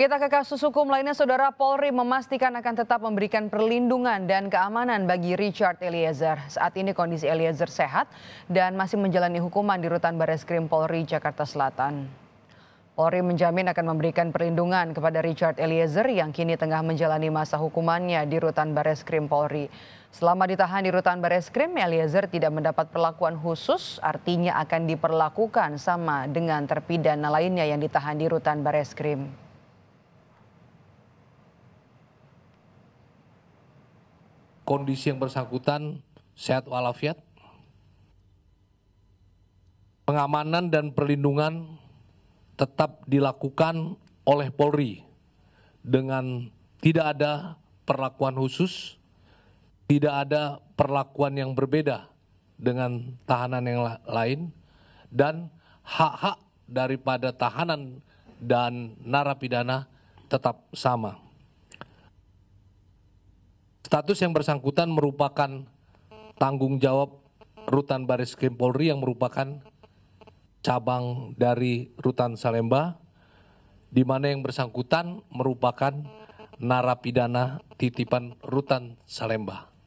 Kita ke kasus hukum lainnya, Saudara Polri memastikan akan tetap memberikan perlindungan dan keamanan bagi Richard Eliezer. Saat ini kondisi Eliezer sehat dan masih menjalani hukuman di rutan Bareskrim Polri Jakarta Selatan. Polri menjamin akan memberikan perlindungan kepada Richard Eliezer yang kini tengah menjalani masa hukumannya di rutan Bareskrim Polri. Selama ditahan di rutan Bareskrim, Eliezer tidak mendapat perlakuan khusus, artinya akan diperlakukan sama dengan terpidana lainnya yang ditahan di rutan Bareskrim. kondisi yang bersangkutan sehat walafiat, pengamanan dan perlindungan tetap dilakukan oleh Polri dengan tidak ada perlakuan khusus, tidak ada perlakuan yang berbeda dengan tahanan yang lain, dan hak-hak daripada tahanan dan narapidana tetap sama. Status yang bersangkutan merupakan tanggung jawab Rutan Baris Krim Polri yang merupakan cabang dari Rutan Salemba, di mana yang bersangkutan merupakan narapidana titipan Rutan Salemba.